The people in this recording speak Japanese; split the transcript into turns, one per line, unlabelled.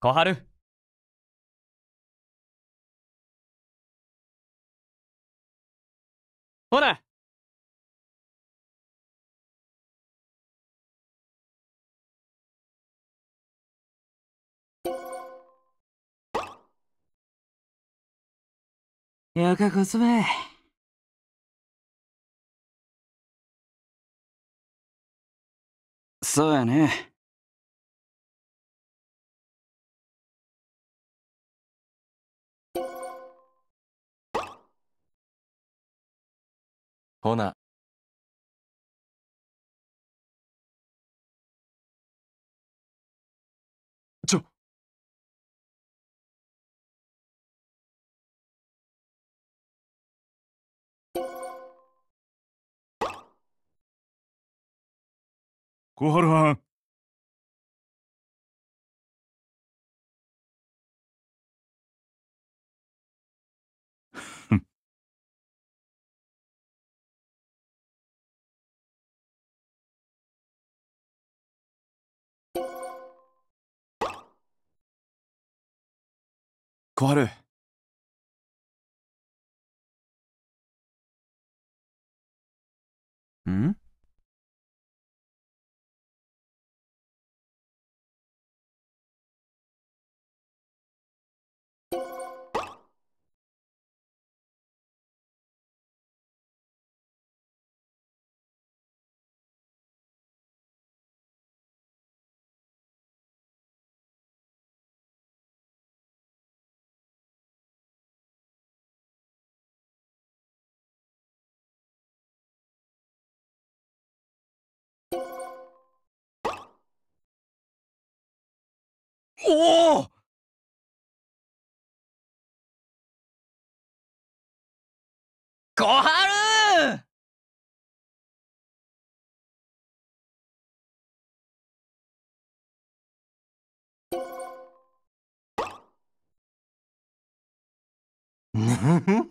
小春ほらよかこつめ。そうやね。ほな。ちょ小春はん小んおお小はるん